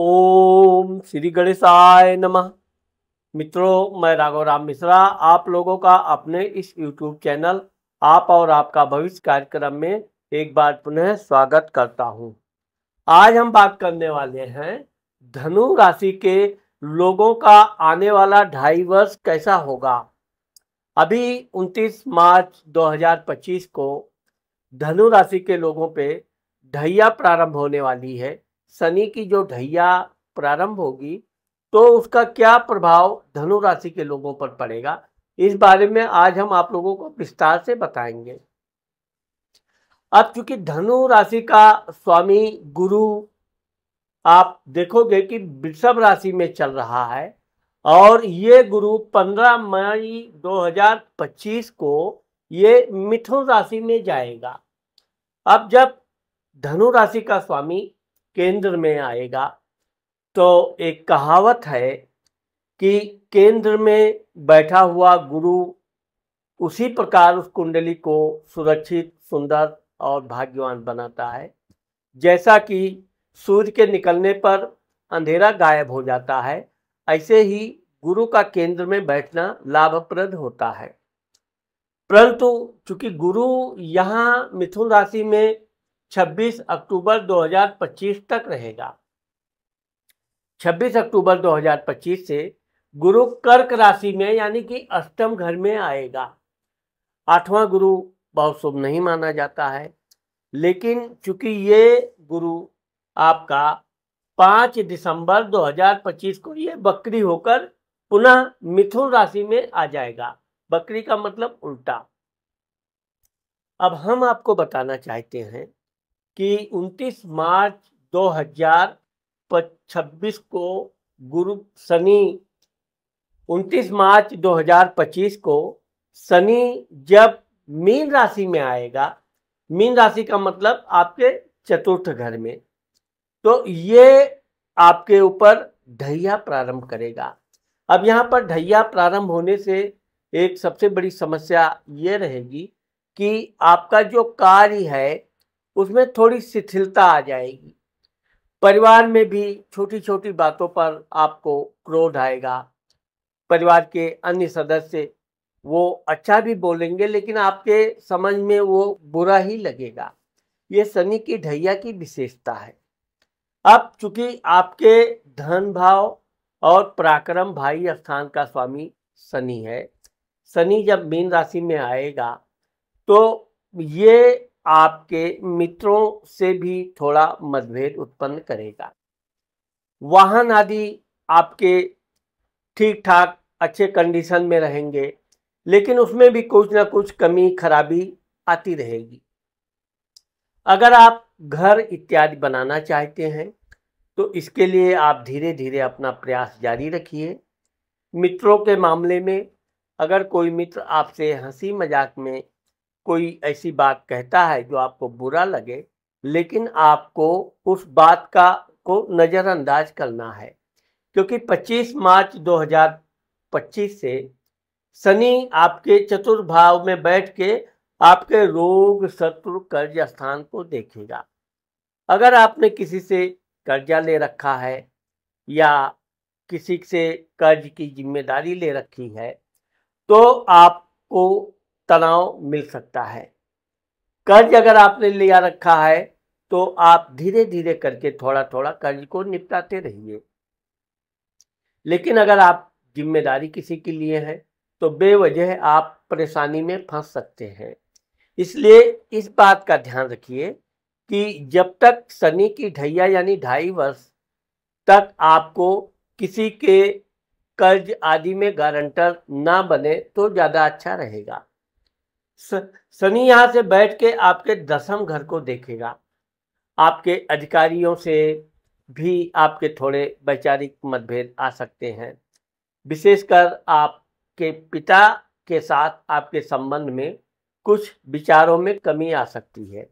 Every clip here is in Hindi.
ओम श्री गणेशाय नमः मित्रों मैं राघव राम मिश्रा आप लोगों का अपने इस यूट्यूब चैनल आप और आपका भविष्य कार्यक्रम में एक बार पुनः स्वागत करता हूं आज हम बात करने वाले हैं धनु राशि के लोगों का आने वाला ढाई वर्ष कैसा होगा अभी 29 मार्च 2025 को धनु राशि के लोगों पे ढैया प्रारंभ होने वाली है शनि की जो ढैया प्रारंभ होगी तो उसका क्या प्रभाव धनु राशि के लोगों पर पड़ेगा इस बारे में आज हम आप लोगों को विस्तार से बताएंगे अब चूंकि धनु राशि का स्वामी गुरु आप देखोगे कि वृषभ राशि में चल रहा है और ये गुरु 15 मई 2025 को ये मिथुन राशि में जाएगा अब जब धनु राशि का स्वामी केंद्र में आएगा तो एक कहावत है कि केंद्र में बैठा हुआ गुरु उसी प्रकार उस कुंडली को सुरक्षित सुंदर और भाग्यवान बनाता है जैसा कि सूर्य के निकलने पर अंधेरा गायब हो जाता है ऐसे ही गुरु का केंद्र में बैठना लाभप्रद होता है परंतु चूंकि गुरु यहाँ मिथुन राशि में 26 अक्टूबर 2025 तक रहेगा 26 अक्टूबर 2025 से गुरु कर्क राशि में यानी कि अष्टम घर में आएगा आठवां गुरु बहुत शुभ नहीं माना जाता है लेकिन चूंकि ये गुरु आपका 5 दिसंबर 2025 को ये बकरी होकर पुनः मिथुन राशि में आ जाएगा बकरी का मतलब उल्टा अब हम आपको बताना चाहते हैं कि 29 मार्च 2026 को गुरु शनि 29 मार्च 2025 को शनि जब मीन राशि में आएगा मीन राशि का मतलब आपके चतुर्थ घर में तो ये आपके ऊपर ढैया प्रारंभ करेगा अब यहाँ पर ढैया प्रारंभ होने से एक सबसे बड़ी समस्या ये रहेगी कि आपका जो कार्य है उसमें थोड़ी शिथिलता आ जाएगी परिवार में भी छोटी छोटी बातों पर आपको क्रोध आएगा परिवार के अन्य सदस्य वो अच्छा भी बोलेंगे लेकिन आपके समझ में वो बुरा ही लगेगा ये शनि की ढैया की विशेषता है अब चूंकि आपके धन भाव और पराक्रम भाई स्थान का स्वामी शनि है शनि जब मीन राशि में आएगा तो ये आपके मित्रों से भी थोड़ा मतभेद उत्पन्न करेगा वाहन आदि आपके ठीक ठाक अच्छे कंडीशन में रहेंगे लेकिन उसमें भी कुछ ना कुछ कमी खराबी आती रहेगी अगर आप घर इत्यादि बनाना चाहते हैं तो इसके लिए आप धीरे धीरे अपना प्रयास जारी रखिए मित्रों के मामले में अगर कोई मित्र आपसे हंसी मजाक में कोई ऐसी बात कहता है जो आपको बुरा लगे लेकिन आपको उस बात का को नज़रअंदाज करना है क्योंकि 25 मार्च 2025 से शनि आपके चतुर्भाव में बैठ के आपके रोग शत्रु कर्ज स्थान को देखेगा अगर आपने किसी से कर्जा ले रखा है या किसी से कर्ज की जिम्मेदारी ले रखी है तो आपको तनाव मिल सकता है कर्ज अगर आपने लिया रखा है तो आप धीरे धीरे करके थोड़ा थोड़ा कर्ज को निपटाते रहिए लेकिन अगर आप जिम्मेदारी किसी के लिए है तो बेवजह आप परेशानी में फंस सकते हैं इसलिए इस बात का ध्यान रखिए कि जब तक शनि की ढैया यानी ढाई वर्ष तक आपको किसी के कर्ज आदि में गारंटर ना बने तो ज़्यादा अच्छा रहेगा शनि यहाँ से बैठ के आपके दसम घर को देखेगा आपके अधिकारियों से भी आपके थोड़े वैचारिक मतभेद आ सकते हैं विशेषकर आपके पिता के साथ आपके संबंध में कुछ विचारों में कमी आ सकती है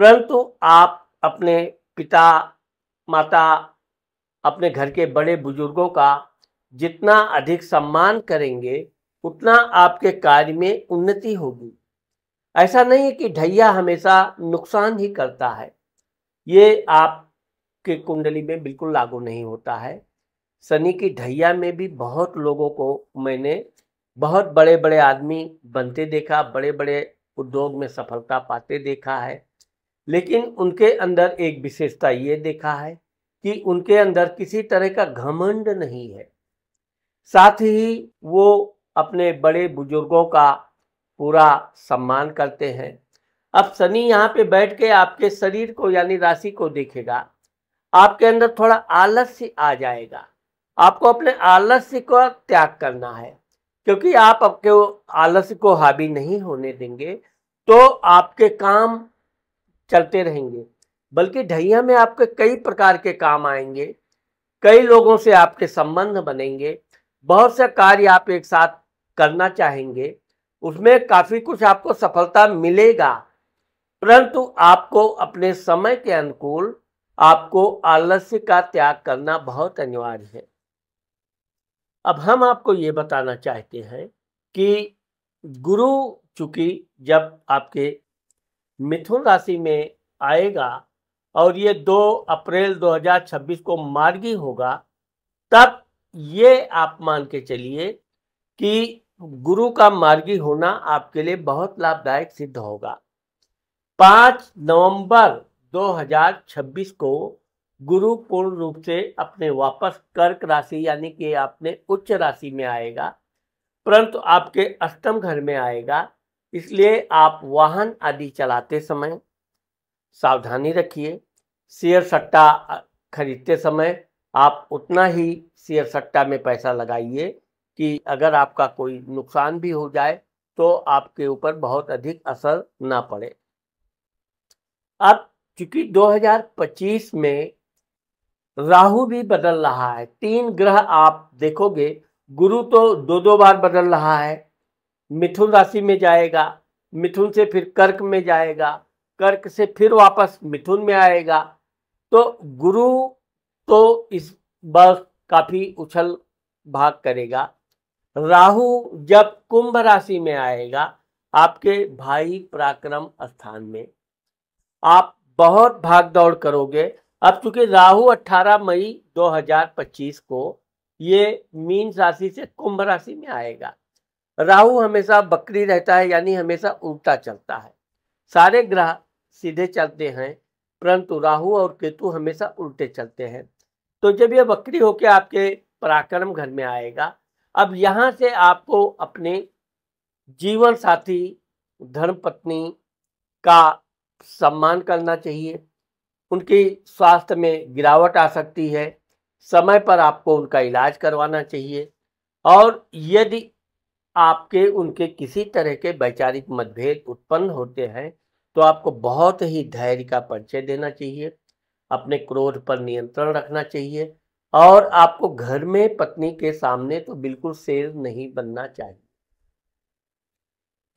परंतु आप अपने पिता माता अपने घर के बड़े बुजुर्गों का जितना अधिक सम्मान करेंगे उतना आपके कार्य में उन्नति होगी ऐसा नहीं है कि ढैया हमेशा नुकसान ही करता है ये आपके कुंडली में बिल्कुल लागू नहीं होता है शनि की ढैया में भी बहुत लोगों को मैंने बहुत बड़े बड़े आदमी बनते देखा बड़े बड़े उद्योग में सफलता पाते देखा है लेकिन उनके अंदर एक विशेषता ये देखा है कि उनके अंदर किसी तरह का घमंड नहीं है साथ ही वो अपने बड़े बुजुर्गों का पूरा सम्मान करते हैं अब शनि यहाँ पे बैठ के आपके शरीर को यानी राशि को देखेगा आपके अंदर थोड़ा आलस्य आ जाएगा आपको अपने आलस्य को त्याग करना है क्योंकि आप आपके आलस्य को हावी नहीं होने देंगे तो आपके काम चलते रहेंगे बल्कि ढैया में आपके कई प्रकार के काम आएंगे कई लोगों से आपके संबंध बनेंगे बहुत से कार्य आप एक साथ करना चाहेंगे उसमें काफ़ी कुछ आपको सफलता मिलेगा परंतु आपको अपने समय के अनुकूल आपको आलस्य का त्याग करना बहुत अनिवार्य है अब हम आपको ये बताना चाहते हैं कि गुरु चूंकि जब आपके मिथुन राशि में आएगा और ये 2 अप्रैल 2026 को मार्गी होगा तब ये आप मान के चलिए कि गुरु का मार्गी होना आपके लिए बहुत लाभदायक सिद्ध होगा पांच नवंबर 2026 को गुरु पूर्ण रूप से अपने वापस कर्क राशि यानी कि आपने उच्च राशि में आएगा परंतु आपके अष्टम घर में आएगा इसलिए आप वाहन आदि चलाते समय सावधानी रखिए शेयर सट्टा खरीदते समय आप उतना ही शेयर सट्टा में पैसा लगाइए कि अगर आपका कोई नुकसान भी हो जाए तो आपके ऊपर बहुत अधिक असर ना पड़े अब चूंकि 2025 में राहु भी बदल रहा है तीन ग्रह आप देखोगे गुरु तो दो दो बार बदल रहा है मिथुन राशि में जाएगा मिथुन से फिर कर्क में जाएगा कर्क से फिर वापस मिथुन में आएगा तो गुरु तो इस बस काफ़ी उछल भाग करेगा राहु जब कुंभ राशि में आएगा आपके भाई पराक्रम स्थान में आप बहुत भाग दौड़ करोगे अब चूंकि राहु 18 मई 2025 को ये मीन राशि से कुंभ राशि में आएगा राहु हमेशा बकरी रहता है यानी हमेशा उल्टा चलता है सारे ग्रह सीधे चलते हैं परंतु राहु और केतु हमेशा उल्टे चलते हैं तो जब यह बकरी होकर आपके पराक्रम घर में आएगा अब यहाँ से आपको अपने जीवन साथी धर्म पत्नी का सम्मान करना चाहिए उनकी स्वास्थ्य में गिरावट आ सकती है समय पर आपको उनका इलाज करवाना चाहिए और यदि आपके उनके किसी तरह के वैचारिक मतभेद उत्पन्न होते हैं तो आपको बहुत ही धैर्य का परिचय देना चाहिए अपने क्रोध पर नियंत्रण रखना चाहिए और आपको घर में पत्नी के सामने तो बिल्कुल शेर नहीं बनना चाहिए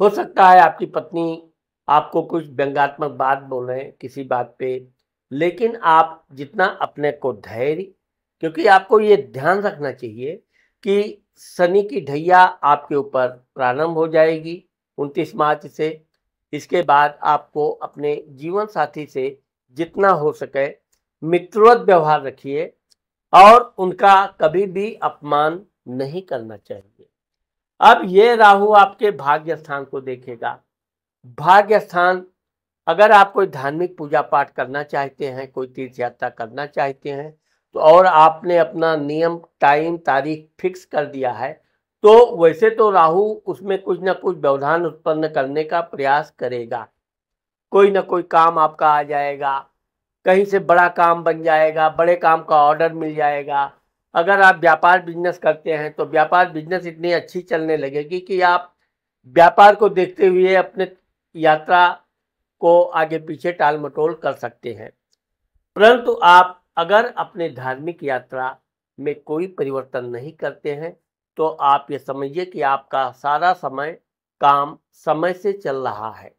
हो सकता है आपकी पत्नी आपको कुछ व्यंगात्मक बात बोल रहे हैं किसी बात पे लेकिन आप जितना अपने को धैर्य क्योंकि आपको ये ध्यान रखना चाहिए कि शनि की ढैया आपके ऊपर प्रारंभ हो जाएगी 29 मार्च से इसके बाद आपको अपने जीवन साथी से जितना हो सके मित्रवत व्यवहार रखिए और उनका कभी भी अपमान नहीं करना चाहिए अब ये राहु आपके भाग्य स्थान को देखेगा भाग्य स्थान अगर आप कोई धार्मिक पूजा पाठ करना चाहते हैं कोई तीर्थ यात्रा करना चाहते हैं तो और आपने अपना नियम टाइम तारीख फिक्स कर दिया है तो वैसे तो राहु उसमें कुछ ना कुछ व्यवधान उत्पन्न करने का प्रयास करेगा कोई ना कोई काम आपका आ जाएगा कहीं से बड़ा काम बन जाएगा बड़े काम का ऑर्डर मिल जाएगा अगर आप व्यापार बिजनेस करते हैं तो व्यापार बिजनेस इतनी अच्छी चलने लगेगी कि आप व्यापार को देखते हुए अपने यात्रा को आगे पीछे टाल मटोल कर सकते हैं परंतु आप अगर अपने धार्मिक यात्रा में कोई परिवर्तन नहीं करते हैं तो आप ये समझिए कि आपका सारा समय काम समय से चल रहा है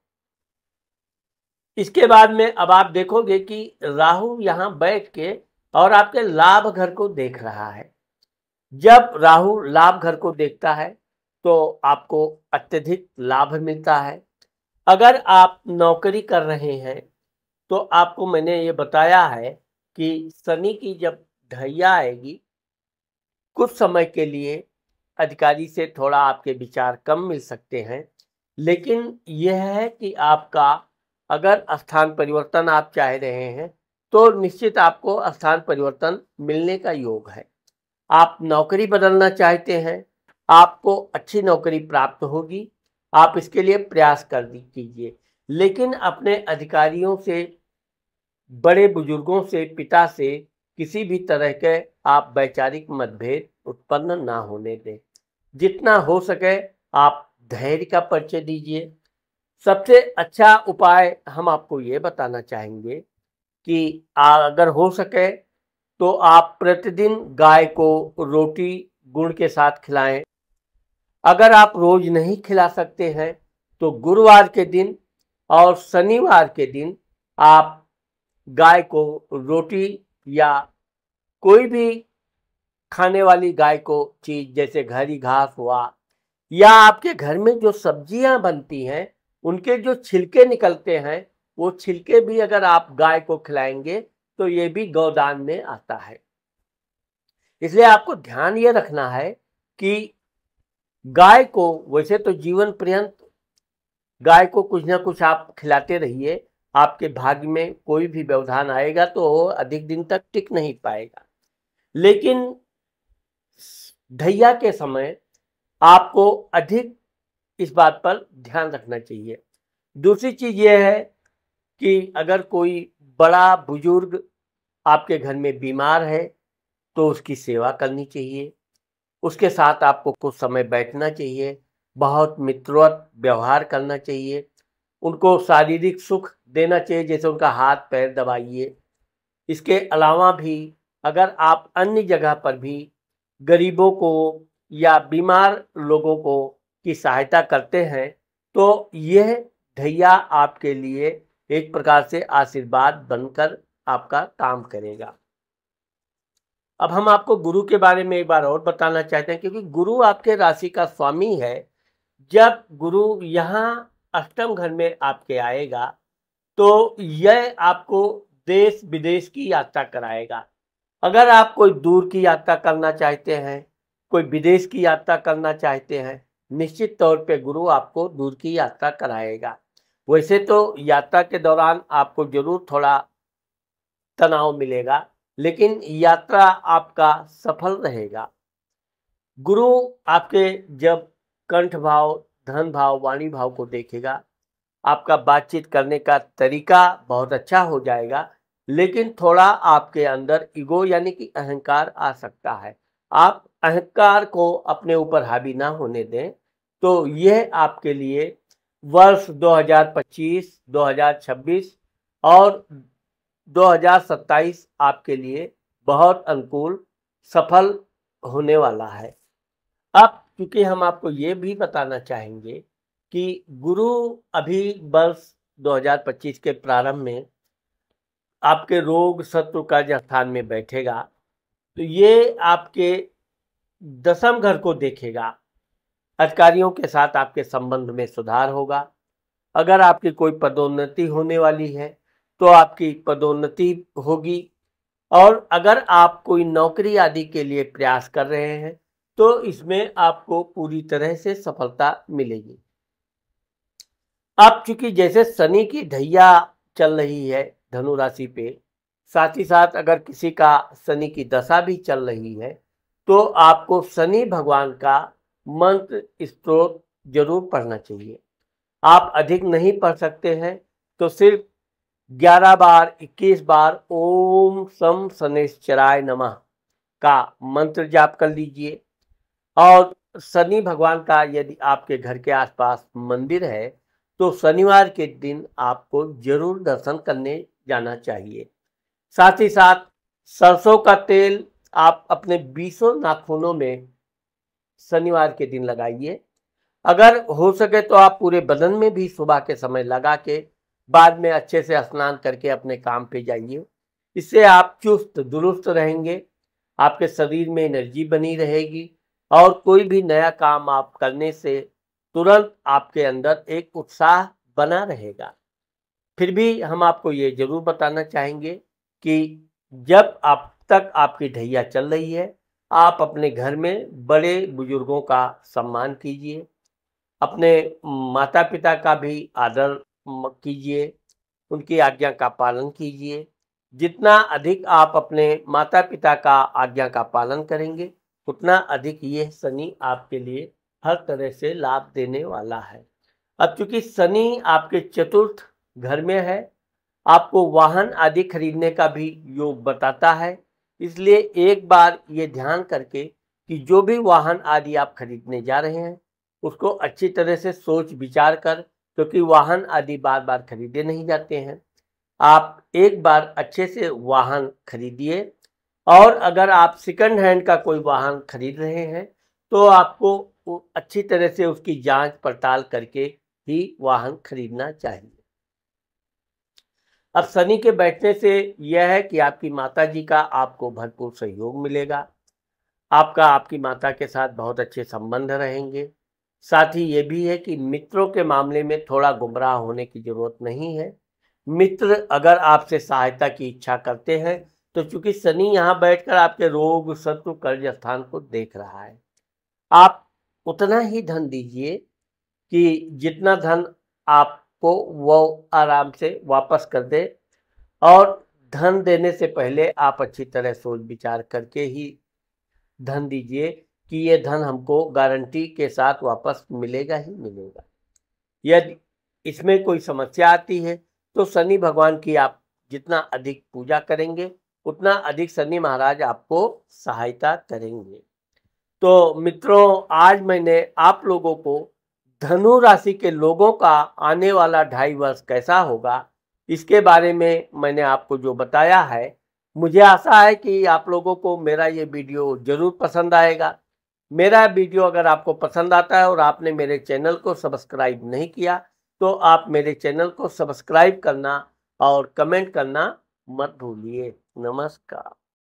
इसके बाद में अब आप देखोगे कि राहु यहाँ बैठ के और आपके लाभ घर को देख रहा है जब राहु लाभ घर को देखता है तो आपको अत्यधिक लाभ मिलता है अगर आप नौकरी कर रहे हैं तो आपको मैंने ये बताया है कि शनि की जब ढैया आएगी कुछ समय के लिए अधिकारी से थोड़ा आपके विचार कम मिल सकते हैं लेकिन यह है कि आपका अगर स्थान परिवर्तन आप चाह रहे हैं तो निश्चित आपको स्थान परिवर्तन मिलने का योग है आप नौकरी बदलना चाहते हैं आपको अच्छी नौकरी प्राप्त होगी आप इसके लिए प्रयास कर कीजिए लेकिन अपने अधिकारियों से बड़े बुजुर्गों से पिता से किसी भी तरह के आप वैचारिक मतभेद उत्पन्न ना होने दें जितना हो सके आप धैर्य का परिचय दीजिए सबसे अच्छा उपाय हम आपको ये बताना चाहेंगे कि अगर हो सके तो आप प्रतिदिन गाय को रोटी गुड़ के साथ खिलाएं अगर आप रोज नहीं खिला सकते हैं तो गुरुवार के दिन और शनिवार के दिन आप गाय को रोटी या कोई भी खाने वाली गाय को चीज़ जैसे घरी घास हुआ या आपके घर में जो सब्जियां बनती हैं उनके जो छिलके निकलते हैं वो छिलके भी अगर आप गाय को खिलाएंगे तो ये भी गौदान में आता है इसलिए आपको ध्यान ये रखना है कि गाय को वैसे तो जीवन पर्यंत गाय को कुछ ना कुछ आप खिलाते रहिए आपके भाग्य में कोई भी व्यवधान आएगा तो अधिक दिन तक टिक नहीं पाएगा लेकिन धैया के समय आपको अधिक इस बात पर ध्यान रखना चाहिए दूसरी चीज़ यह है कि अगर कोई बड़ा बुजुर्ग आपके घर में बीमार है तो उसकी सेवा करनी चाहिए उसके साथ आपको कुछ समय बैठना चाहिए बहुत मित्रवत व्यवहार करना चाहिए उनको शारीरिक सुख देना चाहिए जैसे उनका हाथ पैर दबाइए इसके अलावा भी अगर आप अन्य जगह पर भी गरीबों को या बीमार लोगों को की सहायता करते हैं तो यह ढैया आपके लिए एक प्रकार से आशीर्वाद बनकर आपका काम करेगा अब हम आपको गुरु के बारे में एक बार और बताना चाहते हैं क्योंकि गुरु आपके राशि का स्वामी है जब गुरु यहाँ अष्टम घर में आपके आएगा तो यह आपको देश विदेश की यात्रा कराएगा अगर आप कोई दूर की यात्रा करना चाहते हैं कोई विदेश की यात्रा करना चाहते हैं निश्चित तौर पे गुरु आपको दूर की यात्रा कराएगा वैसे तो यात्रा के दौरान आपको जरूर थोड़ा तनाव मिलेगा लेकिन यात्रा आपका सफल रहेगा गुरु आपके जब कंठ भाव धन भाव वाणी भाव को देखेगा आपका बातचीत करने का तरीका बहुत अच्छा हो जाएगा लेकिन थोड़ा आपके अंदर ईगो यानी कि अहंकार आ सकता है आप अहंकार को अपने ऊपर हावी ना होने दें तो यह आपके लिए वर्ष 2025, 2026 और 2027 आपके लिए बहुत अनुकूल सफल होने वाला है अब क्योंकि हम आपको ये भी बताना चाहेंगे कि गुरु अभी वर्ष 2025 के प्रारंभ में आपके रोग शत्रु का स्थान में बैठेगा तो ये आपके दसम घर को देखेगा अधिकारियों के साथ आपके संबंध में सुधार होगा अगर आपकी कोई पदोन्नति होने वाली है तो आपकी पदोन्नति होगी और अगर आप कोई नौकरी आदि के लिए प्रयास कर रहे हैं तो इसमें आपको पूरी तरह से सफलता मिलेगी आप चूंकि जैसे शनि की ढैया चल रही है धनु राशि पे साथ ही साथ अगर किसी का शनि की दशा भी चल रही है तो आपको शनि भगवान का मंत्र स्त्रोत जरूर पढ़ना चाहिए आप अधिक नहीं पढ़ सकते हैं तो सिर्फ ग्यारह बार इक्कीस बार ओम सम शनेश्चराय नमः का मंत्र जाप कर लीजिए और शनि भगवान का यदि आपके घर के आसपास मंदिर है तो शनिवार के दिन आपको जरूर दर्शन करने जाना चाहिए साथ ही साथ सरसों का तेल आप अपने बीसों नाखूनों में शनिवार के दिन लगाइए अगर हो सके तो आप पूरे बदन में भी सुबह के समय लगा के बाद में अच्छे से स्नान करके अपने काम पे जाइए इससे आप चुस्त दुरुस्त रहेंगे आपके शरीर में एनर्जी बनी रहेगी और कोई भी नया काम आप करने से तुरंत आपके अंदर एक उत्साह बना रहेगा फिर भी हम आपको ये ज़रूर बताना चाहेंगे कि जब आप तक आपकी ढैया चल रही है आप अपने घर में बड़े बुजुर्गों का सम्मान कीजिए अपने माता पिता का भी आदर कीजिए उनकी आज्ञा का पालन कीजिए जितना अधिक आप अपने माता पिता का आज्ञा का पालन करेंगे उतना अधिक यह शनि आपके लिए हर तरह से लाभ देने वाला है अब चूंकि शनि आपके चतुर्थ घर में है आपको वाहन आदि खरीदने का भी योग बताता है इसलिए एक बार ये ध्यान करके कि जो भी वाहन आदि आप खरीदने जा रहे हैं उसको अच्छी तरह से सोच विचार कर क्योंकि तो वाहन आदि बार बार खरीदे नहीं जाते हैं आप एक बार अच्छे से वाहन खरीदिए और अगर आप सेकंड हैंड का कोई वाहन खरीद रहे हैं तो आपको अच्छी तरह से उसकी जांच पड़ताल करके ही वाहन खरीदना चाहिए अब शनि के बैठने से यह है कि आपकी माता जी का आपको भरपूर सहयोग मिलेगा आपका आपकी माता के साथ बहुत अच्छे संबंध रहेंगे साथ ही ये भी है कि मित्रों के मामले में थोड़ा गुमराह होने की ज़रूरत नहीं है मित्र अगर आपसे सहायता की इच्छा करते हैं तो चूंकि शनि यहाँ बैठकर आपके रोग शत्रु कर्ज स्थान को देख रहा है आप उतना ही धन दीजिए कि जितना धन आप को वो आराम से वापस कर दे और धन देने से पहले आप अच्छी तरह सोच विचार करके ही धन दीजिए कि ये धन हमको गारंटी के साथ वापस मिलेगा ही मिलेगा यदि इसमें कोई समस्या आती है तो शनि भगवान की आप जितना अधिक पूजा करेंगे उतना अधिक शनि महाराज आपको सहायता करेंगे तो मित्रों आज मैंने आप लोगों को धनु राशि के लोगों का आने वाला ढाई वर्ष कैसा होगा इसके बारे में मैंने आपको जो बताया है मुझे आशा है कि आप लोगों को मेरा ये वीडियो ज़रूर पसंद आएगा मेरा वीडियो अगर आपको पसंद आता है और आपने मेरे चैनल को सब्सक्राइब नहीं किया तो आप मेरे चैनल को सब्सक्राइब करना और कमेंट करना मत भूलिए नमस्कार